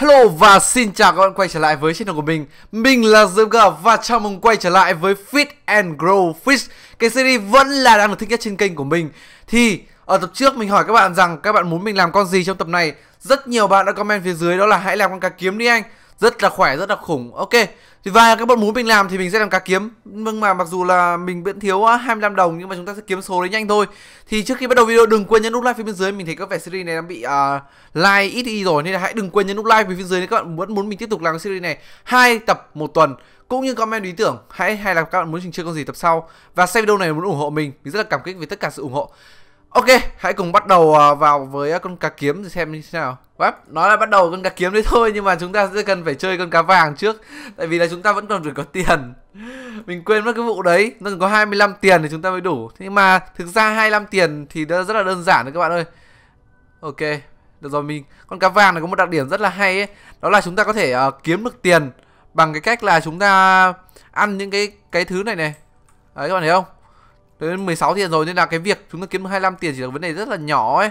Hello và xin chào các bạn quay trở lại với channel của mình Mình là ZMG và chào mừng quay trở lại với Fit and Grow Fish Cái series vẫn là đang được thích nhất trên kênh của mình Thì ở tập trước mình hỏi các bạn rằng các bạn muốn mình làm con gì trong tập này Rất nhiều bạn đã comment phía dưới đó là hãy làm con cá kiếm đi anh rất là khỏe rất là khủng ok thì vài các bọn muốn mình làm thì mình sẽ làm cá kiếm nhưng mà mặc dù là mình vẫn thiếu 25 ờ, đồng nhưng mà chúng ta sẽ kiếm số đấy nhanh thôi thì trước khi bắt đầu video đừng quên nhấn nút like phía bên dưới mình thấy các vẻ series này đang bị uh, like ít đi rồi nên là hãy đừng quên nhấn nút like phía bên dưới nếu các bạn vẫn muốn mình tiếp tục làm cái series này hai tập một tuần cũng như comment ý tưởng hãy hay là các bạn muốn trình chơi con gì tập sau và xem video này muốn ủng hộ mình mình rất là cảm kích vì tất cả sự ủng hộ ok hãy cùng bắt đầu ờ, vào với con cá kiếm để xem như thế nào web vâng, nó là bắt đầu con cá kiếm đấy thôi nhưng mà chúng ta sẽ cần phải chơi con cá vàng trước tại vì là chúng ta vẫn còn phải có tiền mình quên mất cái vụ đấy nó có 25 tiền thì chúng ta mới đủ nhưng mà thực ra 25 tiền thì nó rất là đơn giản đấy các bạn ơi ok được rồi mình con cá vàng này có một đặc điểm rất là hay ấy đó là chúng ta có thể uh, kiếm được tiền bằng cái cách là chúng ta ăn những cái cái thứ này này đấy các bạn thấy không tới 16 tiền rồi nên là cái việc chúng ta kiếm được 25 tiền chỉ là vấn đề rất là nhỏ ấy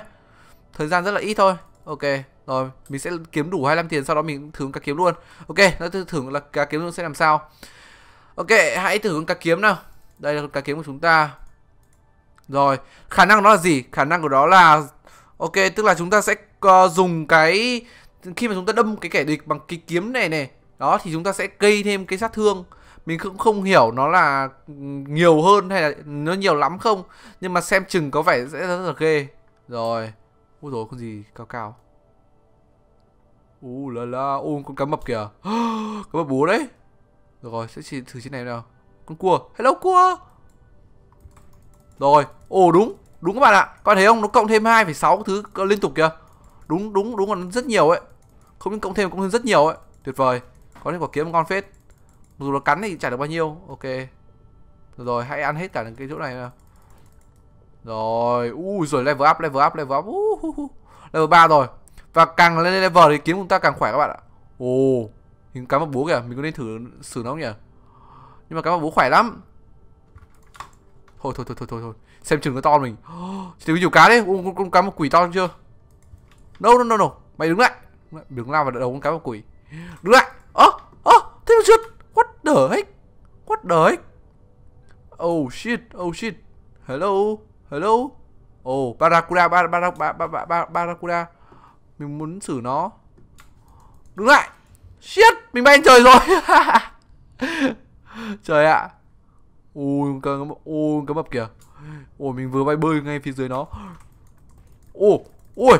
thời gian rất là ít thôi ok rồi, mình sẽ kiếm đủ 25 tiền sau đó mình thưởng cá kiếm luôn. Ok, nó thưởng là cá kiếm luôn sẽ làm sao? Ok, hãy thử con cá kiếm nào. Đây là con cá kiếm của chúng ta. Rồi, khả năng của nó là gì? Khả năng của đó là ok, tức là chúng ta sẽ uh, dùng cái khi mà chúng ta đâm cái kẻ địch bằng cái kiếm này này, đó thì chúng ta sẽ gây thêm cái sát thương. Mình cũng không hiểu nó là ừ, nhiều hơn hay là nó nhiều lắm không, nhưng mà xem chừng có vẻ sẽ rất là ghê. Rồi. Ôi rồi con gì cao cao u là la ôm con cá mập kìa cá mập bố đấy được rồi sẽ thử chiếc này nào con cua hello cua rồi ồ đúng đúng các bạn ạ các bạn thấy không nó cộng thêm 2,6 thứ liên tục kìa đúng đúng đúng còn rất nhiều ấy không những cộng thêm cộng thêm rất nhiều ấy tuyệt vời có những quả kiếm con phết dù nó cắn thì chả được bao nhiêu ok rồi, rồi hãy ăn hết cả những cái chỗ này nào rồi u rồi level up level up level up uh, uh, uh. level ba rồi và càng lên level thì kiếm chúng ta càng khỏe các bạn ạ Ồ Hình cá mập búa kìa Mình có nên thử xử nó không nhỉ Nhưng mà cá mập búa khỏe lắm Thôi thôi thôi thôi thôi, thôi. Xem chừng nó to mình Chỉ thấy nhiều cá đấy Ô, con, con cá mập quỷ to chưa No no no no Mày đứng lại đứng lao vào đầu con cá mập quỷ Đứng lại Ơ à, Ơ à, Thế mà chết What the heck What the heck Oh shit Oh shit Hello Hello Oh Barracuda Barracuda Barracuda mình muốn xử nó Đứng lại Shit Mình bay trời rồi Trời ạ Ui cái, ui, cái mập kìa ui mình vừa bay bơi ngay phía dưới nó ui, ui,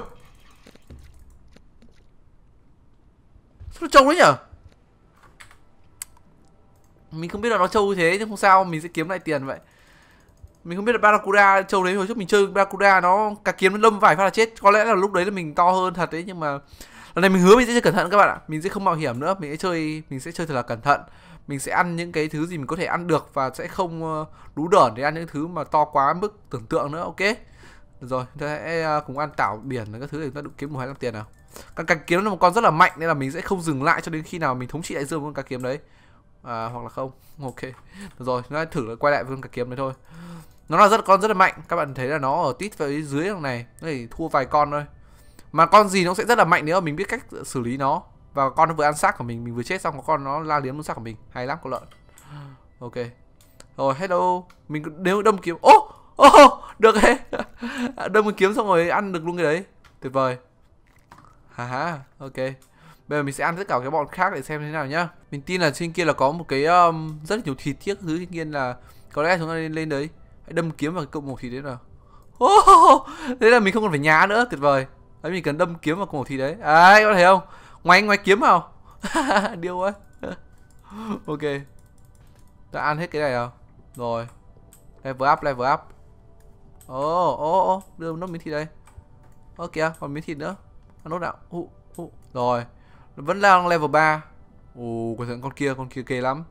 Sao nó trâu đấy nhở Mình không biết là nó trâu thế Nhưng không sao mình sẽ kiếm lại tiền vậy mình không biết là barracuda châu đấy hồi trước mình chơi barracuda nó cả kiếm nó lâm vài phát là chết có lẽ là lúc đấy là mình to hơn thật đấy nhưng mà lần này mình hứa mình sẽ chơi cẩn thận các bạn ạ mình sẽ không mạo hiểm nữa mình sẽ chơi mình sẽ chơi thật là cẩn thận mình sẽ ăn những cái thứ gì mình có thể ăn được và sẽ không ờ, đủ đởn để ăn những thứ mà to quá mức tưởng tượng nữa ok rồi sẽ ờ, cùng ăn tảo biển các thứ để chúng ta được kiếm một hai năm tiền nào càng càng kiếm là một con rất là mạnh nên là mình sẽ không dừng lại cho đến khi nào mình thống trị đại dương con cá kiếm đấy à, hoặc là không ok rồi chúng ta thử quay lại với con cá kiếm đấy thôi nó là rất con rất là mạnh các bạn thấy là nó ở tít với dưới đằng này nó thua vài con thôi mà con gì nó sẽ rất là mạnh nếu mà mình biết cách xử lý nó và con nó vừa ăn xác của mình mình vừa chết xong có con nó la liếm luôn xác của mình hay lắm con lợn ok rồi hello mình nếu đâm kiếm ô oh, oh, được đấy đâm một kiếm xong rồi ăn được luôn cái đấy tuyệt vời ha ha ok bây giờ mình sẽ ăn tất cả cái bọn khác để xem thế nào nhá mình tin là trên kia là có một cái um, rất nhiều thịt thiết thứ trên kia là có lẽ chúng ta nên lên đấy đâm kiếm vào cái cộng một thì đấy nào oh, Thế là mình không còn phải nhá nữa Tuyệt vời Đấy mình cần đâm kiếm vào cộng một thì đấy ai có thấy không ngoáy ngoáy kiếm vào Điêu quá Ok ta ăn hết cái này rồi Rồi Level up level up Ồ ồ ồ Đưa nốt miếng thịt đây Ơ kìa còn miếng thịt nữa Ăn nốt nào uh, uh. Rồi Vẫn đang level 3 Ồ, cẩn thận con kia, con kia kê lắm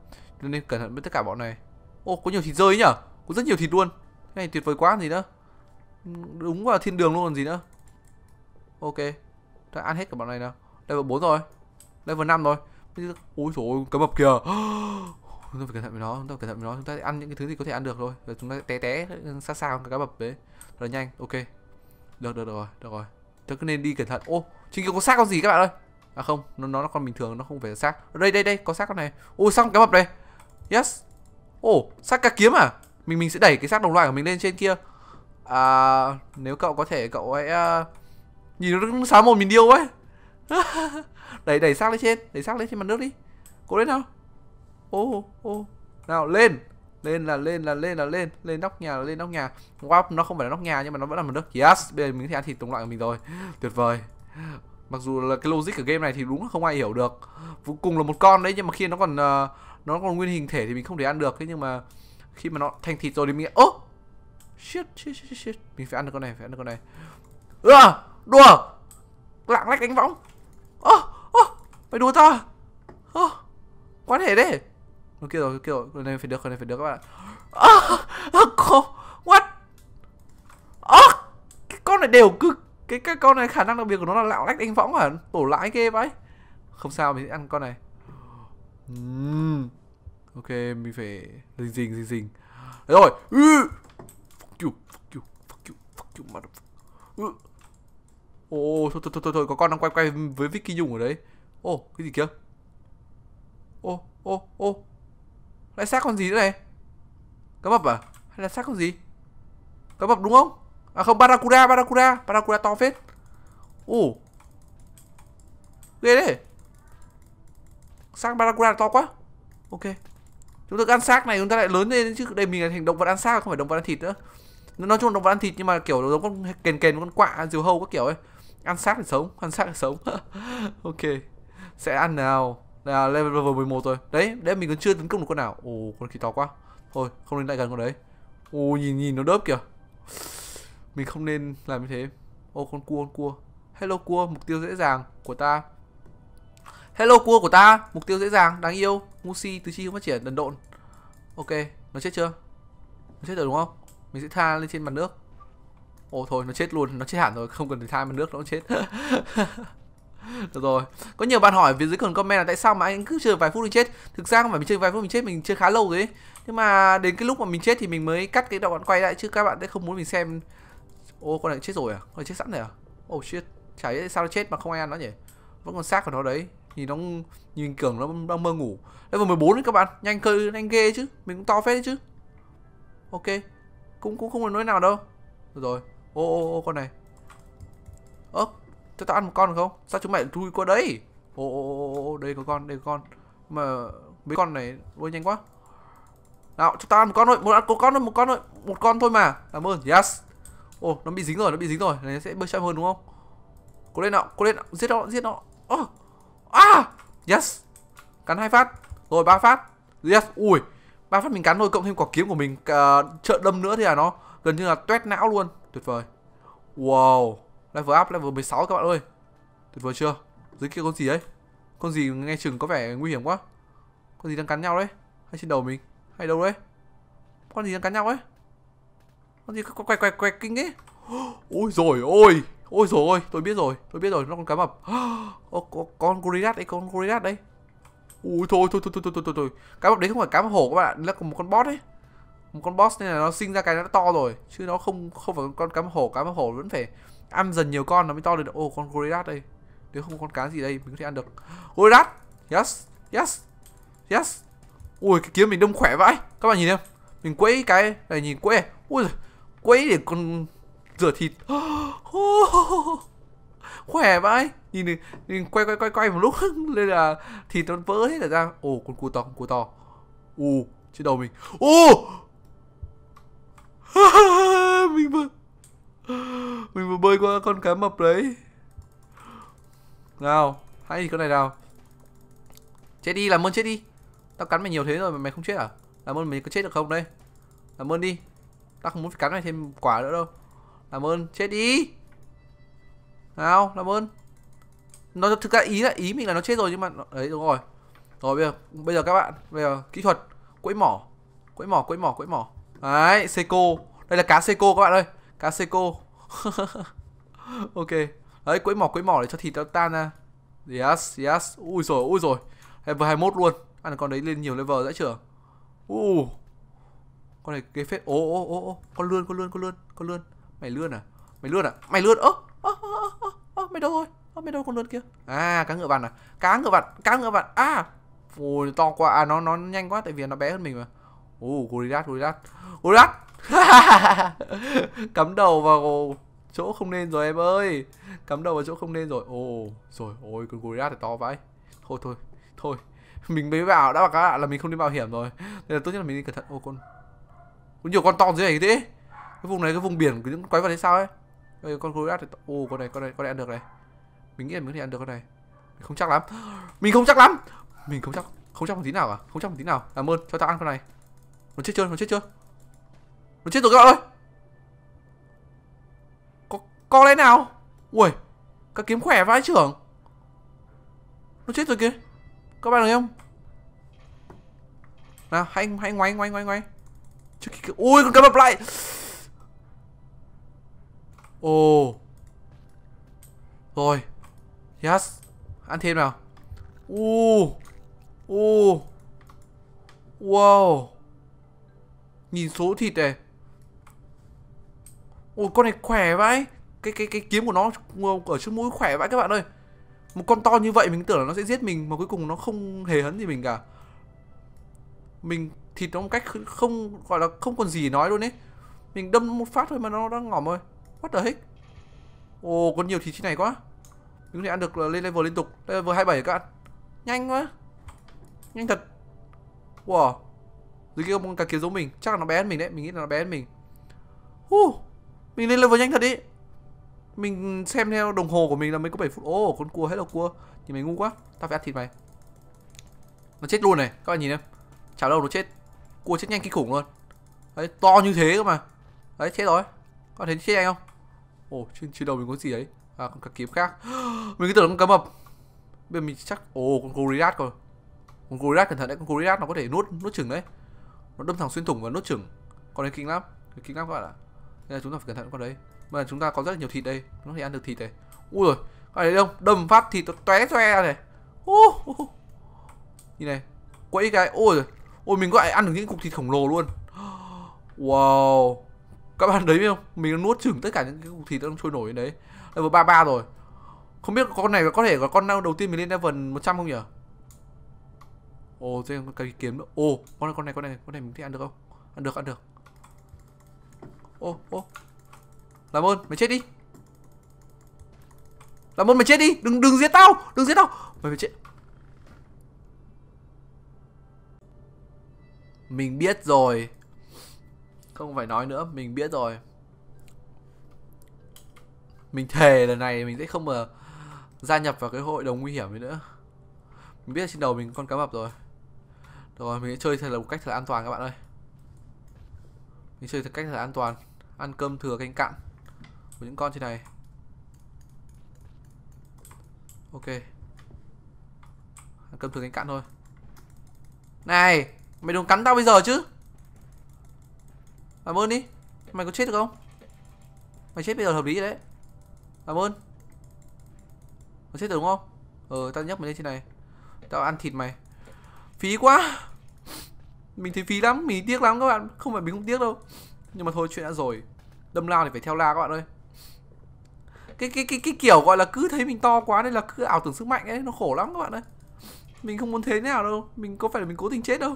nên cẩn thận với tất cả bọn này Ồ, có nhiều thịt rơi nhở có rất nhiều thịt luôn Cái này tuyệt vời quá gì nữa Đúng vào thiên đường luôn còn gì nữa Ok ta ăn hết cả bọn này nào Level 4 rồi Level 5 rồi Ôi trời ơi, cá mập kìa Chúng ta phải cẩn thận với nó, chúng ta phải cẩn thận với nó Chúng ta ăn những cái thứ gì có thể ăn được thôi Rồi chúng ta té té xa xa cá mập đấy Rồi nhanh, ok Được, được, được rồi, được rồi ta cứ nên đi cẩn thận Ô, trên kia có xác con gì các bạn ơi À không, nó nó là con bình thường, nó không phải là xác Đây, đây, đây, có xác con này Ô, xong cá mập này Yes ô, xác cá kiếm à mình mình sẽ đẩy cái xác đồng loại của mình lên trên kia à nếu cậu có thể cậu hãy uh, nhìn nó xá một mình điêu ấy đẩy đẩy xác lên trên đẩy xác lên trên mặt nước đi cố lên nào ô oh, ô oh. nào lên lên là lên là lên là lên lên nóc nhà là lên nóc nhà wow nó không phải là nóc nhà nhưng mà nó vẫn là mặt nước yes bây giờ mình có thể ăn thịt đồng loại của mình rồi tuyệt vời mặc dù là cái logic của game này thì đúng là không ai hiểu được cuối cùng là một con đấy nhưng mà khi nó còn uh, nó còn nguyên hình thể thì mình không thể ăn được thế nhưng mà khi mà nó thành thịt rồi thì mình ố oh! shit, shit shit shit mình phải ăn được con này phải ăn được con này ừa à, đùa lạng lách đánh võng ơ oh, ơ oh, mày đùa ta, à? ơ oh, quan hệ đấy nó kêu, rồi nó rồi con này phải được con này phải được các bạn ơ oh, oh, what ơ oh, cái con này đều cực cái cái con này khả năng đặc biệt của nó là lạng lách đánh võng hả tổ lãi ghê vậy không sao mình sẽ ăn con này mm. Ok, mình phải rình rình rình rình. Đấy rồi. Ừ. Fuck you, fuck you, fuck you, fuck you mà. Ừ. Ô, thôi, thôi thôi thôi thôi có con đang quay quay với Vicky Nhung ở đấy. Ô, oh, cái gì kia? Ô, ô, ô. Lại xác con gì nữa này? Cá mập à? Hay là xác con gì? Cá mập đúng không? À không, Barracuda, Barracuda, Barracuda to phết. Ồ. Oh. Ghê đấy. Xác Barracuda to quá. Ok, chúng ta ăn xác này chúng ta lại lớn lên chứ đây mình là thành động vật ăn xác không phải động vật ăn thịt nữa nói chung động vật ăn thịt nhưng mà kiểu giống con kèn kèn con quạ diều hâu các kiểu ấy ăn xác thì sống ăn xác thì sống ok sẽ ăn nào là level 11 rồi đấy đấy mình còn chưa tấn công được con nào ồ con kia to quá thôi không nên lại gần con đấy ồ nhìn nhìn nó đớp kìa mình không nên làm như thế ô con cua con cua hello cua mục tiêu dễ dàng của ta Hello cua của ta Mục tiêu dễ dàng, đáng yêu Musi, tứ chi không phát triển, đần độn Ok, nó chết chưa? Nó chết rồi đúng không? Mình sẽ tha lên trên mặt nước Ồ thôi, nó chết luôn, nó chết hẳn rồi Không cần phải tha mặt nước, nó cũng chết Được rồi Có nhiều bạn hỏi phía dưới còn comment là tại sao mà anh cứ chơi vài phút thì chết Thực ra không phải mình chơi vài phút mình chết, mình chơi khá lâu rồi ấy Nhưng mà đến cái lúc mà mình chết thì mình mới cắt cái đoạn quay lại Chứ các bạn sẽ không muốn mình xem Ô con này chết rồi à? Con này chết sẵn rồi à? Oh shit Chả biết sao nó chết mà không ai ăn nó nhỉ Vẫn còn xác của nó đấy thì nó nhìn cường nó đang mơ ngủ level 14 đấy các bạn nhanh cơ nhanh ghê chứ mình cũng to phết đấy chứ ok cũng cũng không phải nói nào đâu được rồi ô ô ô con này ơ cho tao ăn một con được không sao chúng mày thui qua đấy ô ô ô ô đây có con đây có con mà mấy con này nuôi nhanh quá nào chúng ta ăn một con thôi một ăn một con thôi một con thôi một con thôi mà cảm ơn yes ô nó bị dính rồi nó bị dính rồi này sẽ bơi chậm hơn đúng không cố lên nào cố lên nào giết nó giết nó oh, À Yes Cắn hai phát Rồi ba phát Yes Ui ba phát mình cắn rồi cộng thêm quả kiếm của mình uh, trợ đâm nữa thì là nó gần như là tuét não luôn Tuyệt vời Wow Level up level 16 các bạn ơi Tuyệt vời chưa Dưới kia con gì ấy? Con gì nghe chừng có vẻ nguy hiểm quá Con gì đang cắn nhau đấy Hay trên đầu mình Hay đâu đấy Con gì đang cắn nhau đấy Con gì quay quay quay kinh ấy Ôi rồi ôi Ôi rồi ôi, tôi biết rồi, tôi biết rồi, nó con cá mập. Ô, có con Gorillac đấy, con Gorillac đấy. Ui thôi thôi thôi thôi thôi thôi thôi. Cá mập đấy không phải cá mập hổ các bạn, nó là một con boss đấy. Một con boss nên là nó sinh ra cái nó to rồi, chứ nó không không phải con cá mập hổ, cá mập hổ vẫn phải ăn dần nhiều con nó mới to được. Ô con Gorillac đây. Nếu không con cá gì đây mình có thể ăn được. Gorillac. Yes, yes. Yes. Ui cái kiếm mình đông khỏe vãi. Các bạn nhìn em Mình quấy cái này nhìn quấy. Ui Quấy để con rửa thịt khỏe vãi nhìn, nhìn quay quay quay quay một lúc nên là thịt nó vỡ hết ra ồ con cua to con cua to ồ trên đầu mình ồ mình vừa mình vừa bơi qua con cá mập đấy nào hay thì con này nào chết đi làm ơn chết đi tao cắn mày nhiều thế rồi mà mày không chết à làm ơn mày có chết được không đây làm ơn đi tao không muốn phải cắn mày thêm quả nữa đâu làm ơn chết đi Nào làm ơn Nó thực ra ý là ý mình là nó chết rồi nhưng mà Đấy đúng rồi Rồi bây giờ, bây giờ các bạn Bây giờ kỹ thuật Quẫy mỏ Quẫy mỏ quẫy mỏ quẫy mỏ Đấy Seco Đây là cá Seco các bạn ơi Cá Seco Ok Đấy quẫy mỏ quẫy mỏ để cho thịt nó tan ra Yes yes Ui rồi ui rồi Level 21 luôn Ăn con đấy lên nhiều level dã chưa Uh con này ghê phết ô ô ô ô con lươn con lươn con lươn con lươn Mày lươn à? Mày lươn à? Mày lươn ơ ơ ơ ơ ơ mày đâu rồi? Ơ mày đâu con lươn kia? À cá ngựa vằn à? Cá ngựa vằn, cá ngựa vằn. À. Ôi to quá. À nó nó nhanh quá tại vì nó bé hơn mình mà. Ồ Gorillac Gorillac. Gorillac. Cắm đầu vào chỗ không nên rồi em ơi. Cắm đầu vào chỗ không nên rồi. Ồ, rồi ôi con Gorillac thì to vậy. Thôi thôi, thôi. Mình mới bảo đã bảo các bạn là mình không đi bảo hiểm rồi. Nên là tốt nhất là mình đi cẩn thận. Ô con. Có nhiều con to dưới này thế cái vùng này cái vùng biển của những quái vật hay sao ấy Ê, con Goliath thì ô con này con này con này ăn được này mình nghĩ là mình có thể ăn được con này mình không chắc lắm mình không chắc lắm mình không chắc không chắc một tí nào à không chắc một tí nào làm ơn cho tao ăn con này nó chết chưa nó chết chưa nó chết rồi các bạn ơi có có lẽ nào ui các kiếm khỏe vãi trưởng nó chết rồi kìa các bạn thấy không nào hãy hãy ngoái ngoái ngoái ngoái ui con cá mập lại Ồ. Oh. Rồi. Yes. Ăn thêm nào. Ô. Uh. Ô. Uh. Wow. Nhìn số thịt này. Ôi oh, con này khỏe vãi. Cái cái cái kiếm của nó ở trước mũi khỏe vãi các bạn ơi. Một con to như vậy mình tưởng là nó sẽ giết mình mà cuối cùng nó không hề hấn gì mình cả. Mình thịt nó một cách không gọi là không còn gì nói luôn ấy. Mình đâm một phát thôi mà nó đang ngỏm rồi. What the heck? Ồ, oh, có nhiều thịt chi này quá. Những này ăn được lên level liên tục. Level 27 các bạn. Nhanh quá. Nhanh thật. Wow. Dưới kia có con cá kiếm giống mình. Chắc là nó bé hơn mình đấy. Mình nghĩ là nó bé hơn mình. Huh. Mình lên level nhanh thật đi. Mình xem theo đồng hồ của mình là mới có 7 phút. Ồ, oh, con cua hết là cua. Nhìn mày ngu quá. Tao phải ăn thịt mày. Nó chết luôn này. Các bạn nhìn em. chả đầu nó chết. Cua chết nhanh kinh khủng luôn. Đấy, to như thế cơ mà. Đấy, chết rồi. Các bạn thấy chết nhanh không? Ồ, trên, trên đầu mình có gì đấy? À, con cá kiếm khác. mình cứ tưởng là con cá mập. Bây giờ mình chắc... Ồ, con Gorillaz rồi. Con Gorillaz cẩn thận đấy, con Gorillaz nó có thể nuốt nuốt chừng đấy. Nó đâm thẳng xuyên thủng và nuốt chừng. Con đấy kinh lắm. Kinh lắm các bạn ạ. Nên là chúng ta phải cẩn thận con đấy. Mà chúng ta có rất là nhiều thịt đây. Nó thể ăn được thịt này. Ui rồi, con đấy không? Đâm phát thịt nó tóe toe ra này. Uh, Nhìn này. Quẫy cái. Ôi rồi. Ôi mình có thể ăn được những cục thịt khổng lồ luôn. Wow các bạn đấy không mình nuốt chửng tất cả những cái cục thịt đang trôi nổi đấy level ba ba rồi không biết con này có thể là con đầu tiên mình lên level 100 không nhỉ ồ thế cái kiếm nữa ồ con này con này con này con này mình thích ăn được không ăn được ăn được ô ô làm ơn mày chết đi làm ơn mày chết đi đừng đừng giết tao đừng giết tao mày phải chết mình biết rồi không phải nói nữa, mình biết rồi Mình thề lần này mình sẽ không mà Gia nhập vào cái hội đồng nguy hiểm nữa Mình biết trên đầu mình con cá mập rồi Rồi mình sẽ chơi thật là một cách thật an toàn các bạn ơi Mình chơi thật cách thật an toàn Ăn cơm thừa canh cạn Của những con trên này Ok Ăn cơm thừa canh cạn thôi Này Mày đừng cắn tao bây giờ chứ Cảm ơn đi Mày có chết được không Mày chết bây giờ hợp lý đấy Cảm ơn Mày chết được đúng không Ờ tao nhấc mày lên trên này Tao ăn thịt mày Phí quá Mình thấy phí lắm Mình tiếc lắm các bạn Không phải mình không tiếc đâu Nhưng mà thôi chuyện đã rồi Đâm lao thì phải theo la các bạn ơi cái cái cái cái kiểu gọi là cứ thấy mình to quá nên là cứ ảo tưởng sức mạnh ấy nó khổ lắm các bạn ơi mình không muốn thế nào đâu mình có phải là mình cố tình chết đâu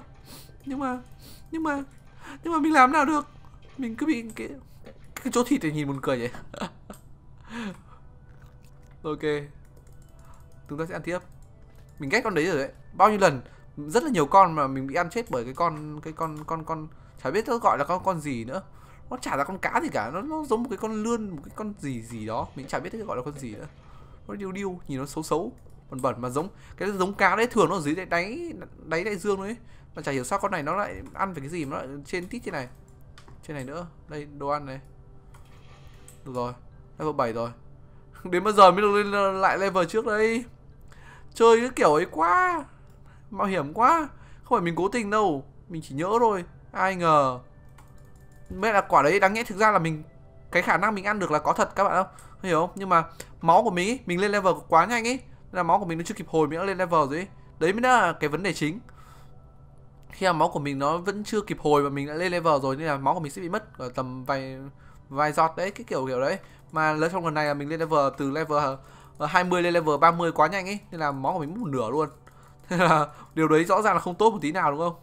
nhưng mà nhưng mà nhưng mà mình làm nào được mình cứ bị cái cái chỗ thịt để nhìn buồn cười vậy Ok Chúng ta sẽ ăn tiếp Mình ghét con đấy rồi đấy Bao nhiêu lần Rất là nhiều con mà mình bị ăn chết bởi cái con Cái con con con Chả biết nó gọi là con con gì nữa Nó chả là con cá gì cả Nó, nó giống một cái con lươn Một cái con gì gì đó Mình chả biết nó gọi là con gì nữa Nó điêu điêu Nhìn nó xấu xấu Bẩn bẩn mà giống Cái giống cá đấy thường nó dưới đáy Đáy đại dương đấy Mà chả hiểu sao con này nó lại ăn phải cái gì Mà nó lại trên tít trên này trên này nữa đây đồ ăn này được rồi level 7 rồi đến bao giờ mới được lên lại level trước đấy chơi cái kiểu ấy quá mạo hiểm quá không phải mình cố tình đâu mình chỉ nhớ thôi ai ngờ mẹ là quả đấy đáng nhẽ thực ra là mình cái khả năng mình ăn được là có thật các bạn không hiểu không nhưng mà máu của mình ý, mình lên level quá nhanh ấy là máu của mình nó chưa kịp hồi mình đã lên level rồi ý. đấy mới là cái vấn đề chính khi mà máu của mình nó vẫn chưa kịp hồi và mình đã lên level rồi nên là máu của mình sẽ bị mất ở tầm vài vài giọt đấy cái kiểu kiểu đấy mà lấy trong lần này là mình lên level từ level 20 ờ, lên level 30 quá nhanh ấy nên là máu của mình mất một nửa luôn thế là điều đấy rõ ràng là không tốt một tí nào đúng không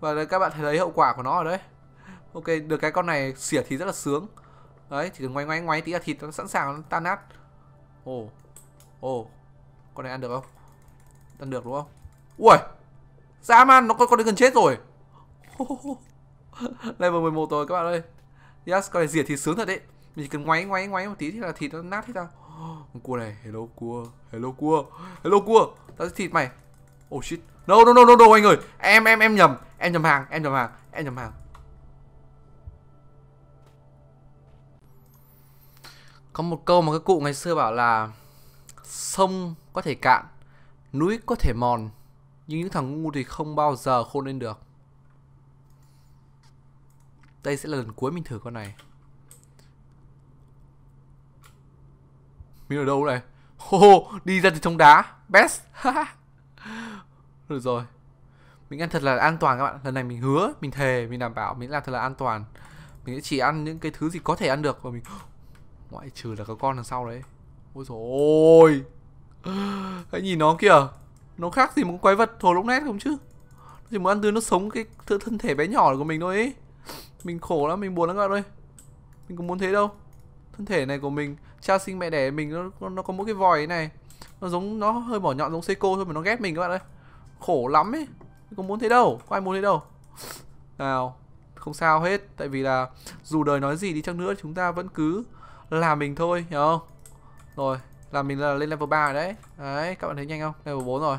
và các bạn thấy đấy hậu quả của nó ở đấy ok được cái con này xỉa thì rất là sướng đấy chỉ cần ngoáy ngoáy ngoáy tí là thịt nó sẵn sàng nó tan nát ồ oh. ồ oh. con này ăn được không ăn được đúng không ui Dã dạ, man, nó con, con đến gần chết rồi. Level 11 rồi các bạn ơi. Yes, con này diệt thì sướng thật đấy. Mình chỉ cần ngoáy ngoáy ngoáy một tí thì là thịt nó nát hết ra. Con cua này, hello cua, hello cua, hello cua. Tao sẽ thịt mày. Oh shit. No no no no no anh ơi. Em em em nhầm, em nhầm hàng, em nhầm hàng, em nhầm hàng. Có một câu mà các cụ ngày xưa bảo là sông có thể cạn, núi có thể mòn, nhưng những thằng ngu thì không bao giờ khôn lên được Đây sẽ là lần cuối mình thử con này Mình ở đâu này Hô hô, đi ra từ trong đá Best Được rồi Mình ăn thật là an toàn các bạn Lần này mình hứa, mình thề, mình đảm bảo Mình làm thật là an toàn Mình sẽ chỉ ăn những cái thứ gì có thể ăn được Và mình Ngoại trừ là có con đằng sau đấy Ôi dồi ôi Hãy nhìn nó kìa nó khác gì một quái vật thổ lũng nét không chứ Chỉ muốn ăn tươi nó sống cái thân thể bé nhỏ của mình thôi ấy Mình khổ lắm, mình buồn lắm các bạn ơi Mình cũng muốn thế đâu Thân thể này của mình, cha sinh mẹ đẻ mình nó, nó có mỗi cái vòi này Nó giống, nó hơi bỏ nhọn giống Seiko thôi mà nó ghét mình các bạn ơi Khổ lắm ấy Mình không muốn thế đâu, có ai muốn thế đâu Nào, không sao hết Tại vì là dù đời nói gì đi chăng nữa chúng ta vẫn cứ là mình thôi, hiểu không? Rồi, là mình là lên level 3 rồi đấy đấy các bạn thấy nhanh không level 4 rồi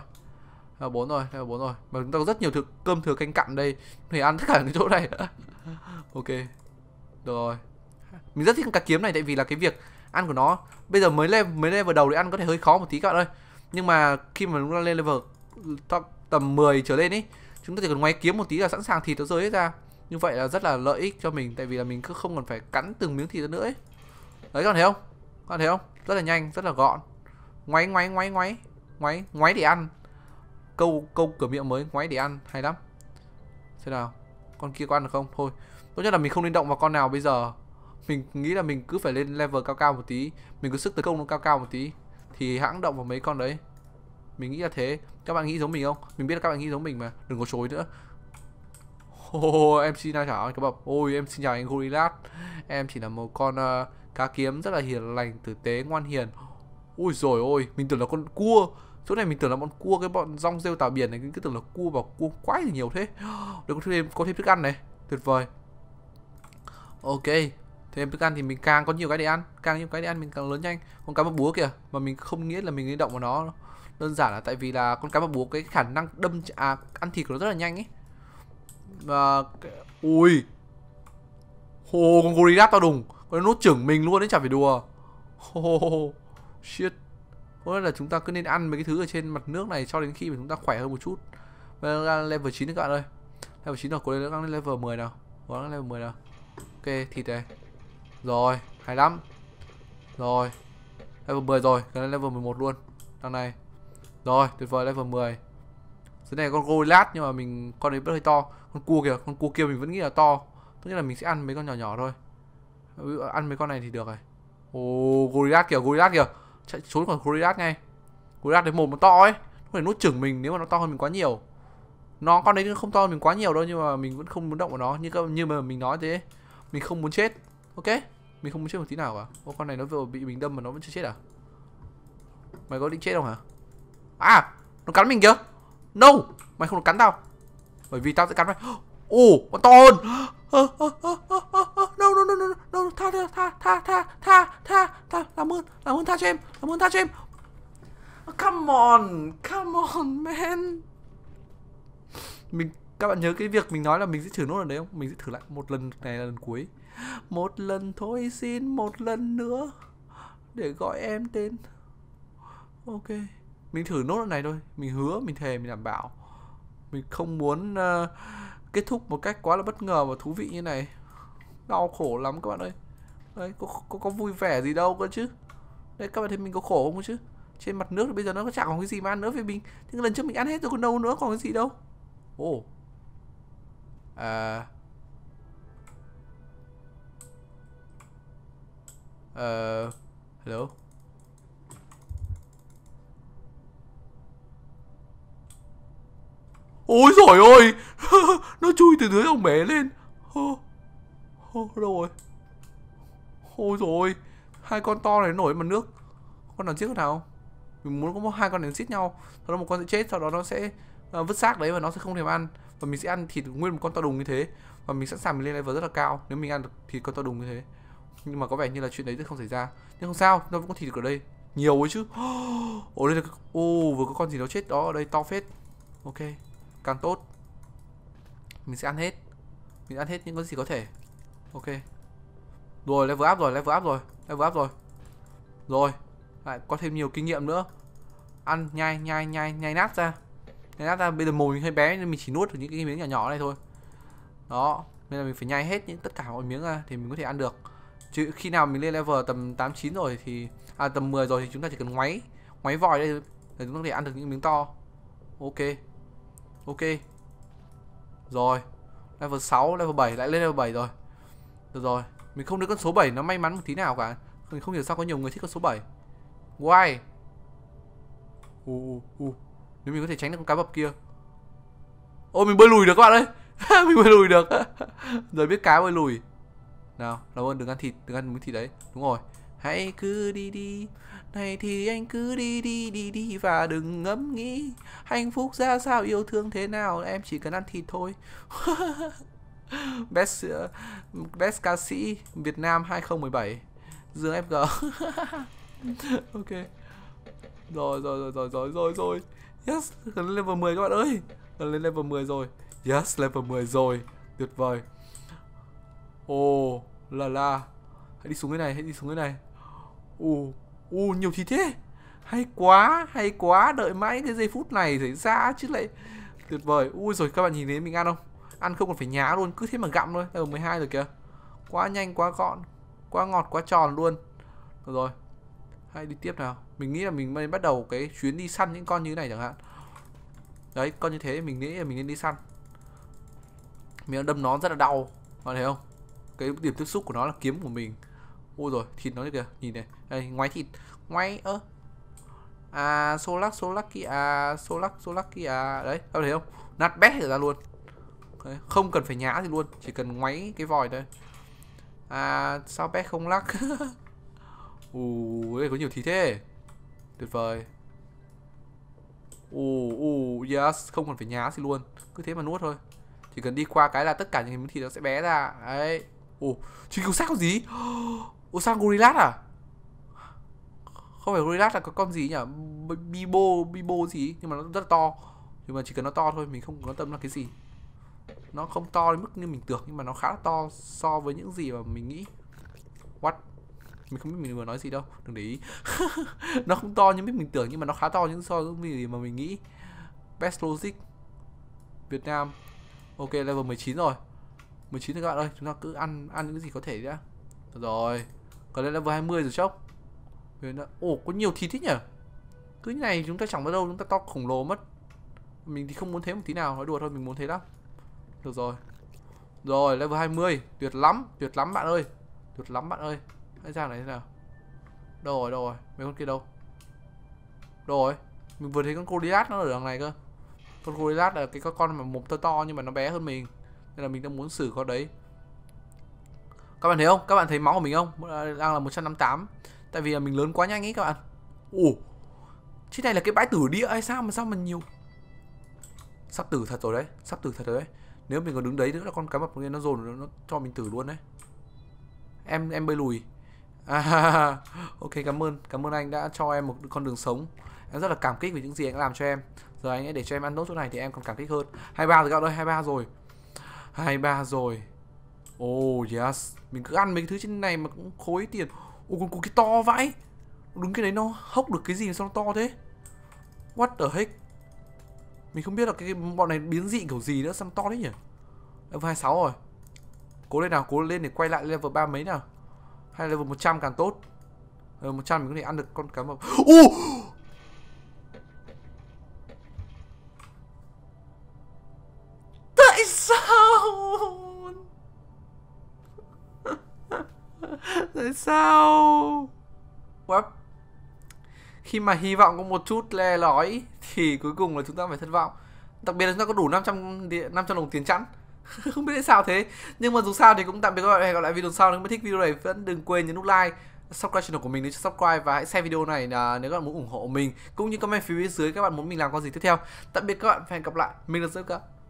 level 4 rồi level 4 rồi mà chúng ta có rất nhiều thực cơm thừa canh cặn đây thì ăn tất cả những chỗ này ok được rồi mình rất thích cả kiếm này tại vì là cái việc ăn của nó bây giờ mới lên mới level đầu để ăn có thể hơi khó một tí các bạn ơi nhưng mà khi mà chúng ta lên level tầm 10 trở lên ý chúng ta chỉ cần ngoái kiếm một tí là sẵn sàng thịt nó rơi hết ra như vậy là rất là lợi ích cho mình tại vì là mình cứ không còn phải cắn từng miếng thịt nữa ấy đấy các bạn thấy không các bạn thấy không rất là nhanh rất là gọn ngoáy ngoáy ngoáy ngoáy ngoáy ngoáy để ăn câu câu cửa miệng mới ngoáy để ăn hay lắm thế nào con kia có ăn được không thôi tốt nhất là mình không nên động vào con nào bây giờ mình nghĩ là mình cứ phải lên level cao cao một tí mình có sức tấn công nó cao cao một tí thì hãng động vào mấy con đấy mình nghĩ là thế các bạn nghĩ giống mình không mình biết là các bạn nghĩ giống mình mà đừng có chối nữa oh, em xin chào anh các bạn ôi em xin chào anh gorillas em chỉ là một con uh, Cá kiếm rất là hiền lành, tử tế, ngoan hiền. Ui rồi ôi, mình tưởng là con cua. Chỗ này mình tưởng là bọn cua, cái bọn rong rêu tảo biển này, cứ tưởng là cua và cua quái thì nhiều thế. Được có thêm, có thêm thức ăn này, tuyệt vời. Ok, thêm thức ăn thì mình càng có nhiều cái để ăn, càng nhiều cái để ăn mình càng lớn nhanh. Con cá bắp búa kìa, mà mình không nghĩ là mình đi động vào nó. Đơn giản là tại vì là con cá bắp búa cái khả năng đâm à ăn thịt của nó rất là nhanh ấy. Và ui. Hồ con gorilla to đùng. Có nó chửng mình luôn đấy chả phải đùa oh, Shit Có là chúng ta cứ nên ăn mấy cái thứ ở trên mặt nước này Cho đến khi mà chúng ta khỏe hơn một chút Và level 9 các bạn ơi Level 9 rồi, cố lên level 10 nào Cố lên level 10 nào Ok, thịt đây Rồi, hay lắm Rồi Level 10 rồi, gần level 11 luôn Đằng này Rồi, tuyệt vời level 10 Dưới này con lát nhưng mà mình Con ấy vẫn hơi to Con cua kìa, con cua kia mình vẫn nghĩ là to Tất nhiên là mình sẽ ăn mấy con nhỏ nhỏ thôi ăn mấy con này thì được rồi ồ oh, Goliath kìa Goliath kìa chạy trốn khỏi Goliath ngay Goliath đấy mồm nó to ấy không thể nuốt chửng mình nếu mà nó to hơn mình quá nhiều nó con đấy không to hơn mình quá nhiều đâu nhưng mà mình vẫn không muốn động vào nó như như mà mình nói thế mình không muốn chết ok mình không muốn chết một tí nào cả ô con này nó vừa bị mình đâm mà nó vẫn chưa chết à mày có định chết không hả à nó cắn mình kìa no mày không được cắn tao bởi vì tao sẽ cắn mày ồ oh, nó to hơn tha tha tha tha tha tha tha tha làm ơn làm ơn tha cho em làm ơn tha cho em oh, come on come on man mình các bạn nhớ cái việc mình nói là mình sẽ thử nốt lần đấy không mình sẽ thử lại một lần này là lần cuối một lần thôi xin một lần nữa để gọi em tên ok mình thử nốt lần này thôi mình hứa mình thề mình đảm bảo mình không muốn uh, kết thúc một cách quá là bất ngờ và thú vị như này đau khổ lắm các bạn ơi đấy có, có, có vui vẻ gì đâu cơ chứ đấy các bạn thấy mình có khổ không chứ trên mặt nước thì bây giờ nó có chẳng có cái gì mà ăn nữa vì mình những lần trước mình ăn hết rồi còn đâu nữa còn cái gì đâu ồ oh. à ờ uh, hello ôi rồi ơi, nó chui từ dưới ông bé lên oh. Ô, đâu rồi? Ôi rồi hai con to này nổi mặt nước. Con nào chết con nào? Mình muốn có một hai con này giết nhau. Sau đó một con sẽ chết, sau đó nó sẽ uh, vứt xác đấy và nó sẽ không thèm ăn. Và mình sẽ ăn thịt nguyên một con to đùng như thế. Và mình sẵn sàng mình lên level rất là cao nếu mình ăn được thịt con to đùng như thế. Nhưng mà có vẻ như là chuyện đấy sẽ không xảy ra. Nhưng không sao, nó vẫn có thịt ở đây. Nhiều ấy chứ. Ồ đây là ô vừa có con gì nó chết đó ở đây to phết. Ok, càng tốt. Mình sẽ ăn hết. Mình ăn hết những con gì có thể ok rồi level up rồi level up rồi level up rồi rồi lại có thêm nhiều kinh nghiệm nữa ăn nhai nhai nhai nhai nát ra nhai nát ra bây giờ mồm mình hơi bé nên mình chỉ nuốt được những cái miếng nhỏ nhỏ này thôi đó nên là mình phải nhai hết những tất cả mọi miếng ra thì mình có thể ăn được chứ khi nào mình lên level tầm 8 9 rồi thì à tầm 10 rồi thì chúng ta chỉ cần ngoáy ngoáy vòi đây để chúng ta có thể ăn được những miếng to ok ok rồi level 6 level 7 lại lên level 7 rồi được rồi Mình không được con số 7 nó may mắn một tí nào cả Mình không hiểu sao có nhiều người thích con số 7 Why u uh, u Nếu mình có thể tránh được con cá mập kia Ôi mình bơi lùi được các bạn ơi Mình bơi lùi được Rồi biết cá bơi lùi Nào làm ơn đừng ăn thịt Đừng ăn miếng thịt đấy Đúng rồi Hãy cứ đi đi Này thì anh cứ đi đi đi đi Và đừng ngẫm nghĩ Hạnh phúc ra sao yêu thương thế nào Em chỉ cần ăn thịt thôi best uh, best ca sĩ Việt Nam 2017 Dương FG ok rồi rồi rồi rồi rồi rồi rồi yes gần lên level 10 các bạn ơi gần lên level 10 rồi yes level 10 rồi tuyệt vời ồ oh, là là hãy đi xuống cái này hãy đi xuống cái này ồ uh, ồ uh, nhiều thì thế hay quá hay quá đợi mãi cái giây phút này thì ra chứ lại tuyệt vời ui rồi các bạn nhìn thấy mình ăn không ăn không còn phải nhá luôn cứ thế mà gặm thôi mười 12 rồi kìa quá nhanh quá gọn quá ngọt quá tròn luôn được rồi hãy đi tiếp nào mình nghĩ là mình mới bắt đầu cái chuyến đi săn những con như thế này chẳng hạn đấy con như thế mình nghĩ là mình nên đi săn mình đâm nó rất là đau bạn thấy không cái điểm tiếp xúc của nó là kiếm của mình ô rồi thịt nó kìa nhìn này đây ngoái thịt ngoái ơ à solak solak kia à, solak solak solac kia à, đấy các thấy không nát bét ra luôn Đấy, không cần phải nhá gì luôn chỉ cần ngoáy cái vòi thôi à sao bé không lắc ui có nhiều thí thế tuyệt vời ù ù yes không cần phải nhá gì luôn cứ thế mà nuốt thôi chỉ cần đi qua cái là tất cả những miếng thịt nó sẽ bé ra đấy ù truy cứu xác con gì ồ sao gorilla à không phải gorilla là có con gì nhỉ bibo bibo gì nhưng mà nó rất là to nhưng mà chỉ cần nó to thôi mình không quan tâm là cái gì nó không to đến mức như mình tưởng nhưng mà nó khá là to so với những gì mà mình nghĩ what mình không biết mình vừa nói gì đâu đừng để ý nó không to như mình tưởng nhưng mà nó khá to những so với những gì mà mình nghĩ best logic Việt Nam ok level 19 rồi 19 rồi các bạn ơi chúng ta cứ ăn ăn những gì có thể đã rồi còn đây level 20 rồi chốc ồ có nhiều thịt thế nhỉ cứ như này chúng ta chẳng bao đâu chúng ta to khổng lồ mất mình thì không muốn thế một tí nào nói đùa thôi mình muốn thế lắm được rồi Rồi level 20 Tuyệt lắm Tuyệt lắm bạn ơi Tuyệt lắm bạn ơi Hãy sang này thế nào Đâu rồi đâu rồi Mấy con kia đâu Đâu rồi Mình vừa thấy con Goliath nó ở đằng này cơ Con Goliath là cái con mà mồm to to nhưng mà nó bé hơn mình Nên là mình đang muốn xử con đấy Các bạn thấy không Các bạn thấy máu của mình không Đang là 158 Tại vì là mình lớn quá nhanh ấy các bạn Ủa Chứ này là cái bãi tử địa hay sao mà sao mà nhiều Sắp tử thật rồi đấy Sắp tử thật rồi đấy nếu mình còn đứng đấy nữa là con cá mập kia nó dồn nó cho mình tử luôn đấy em em bơi lùi à, ok cảm ơn cảm ơn anh đã cho em một con đường sống em rất là cảm kích vì những gì anh đã làm cho em giờ anh ấy để cho em ăn nốt chỗ này thì em còn cảm kích hơn 23 rồi các ơi 23 rồi 23 rồi oh yes mình cứ ăn mấy thứ trên này mà cũng khối tiền ô con cái to vãi đúng cái đấy nó hốc được cái gì mà sao nó to thế what the heck mình không biết là cái, cái bọn này biến dị kiểu gì nữa, xăm to đấy nhỉ. Level 26 rồi. Cố lên nào, cố lên để quay lại level 3 mấy nào. Hay level 100 càng tốt. Level 100 mình có thể ăn được con cá mập. Ô! Uh! Tại sao? Tại sao? What? Khi mà hy vọng có một chút le lói thì cuối cùng là chúng ta phải thất vọng đặc biệt là chúng ta có đủ 500 500 đồng tiền chẵn không biết tại sao thế nhưng mà dù sao thì cũng tạm biệt các bạn hẹn gặp lại video sau nếu mới thích video này vẫn đừng quên nhấn nút like subscribe channel của mình nếu chưa subscribe và hãy share video này là nếu các bạn muốn ủng hộ mình cũng như comment phía bên dưới các bạn muốn mình làm con gì tiếp theo tạm biệt các bạn và hẹn gặp lại mình là Dũng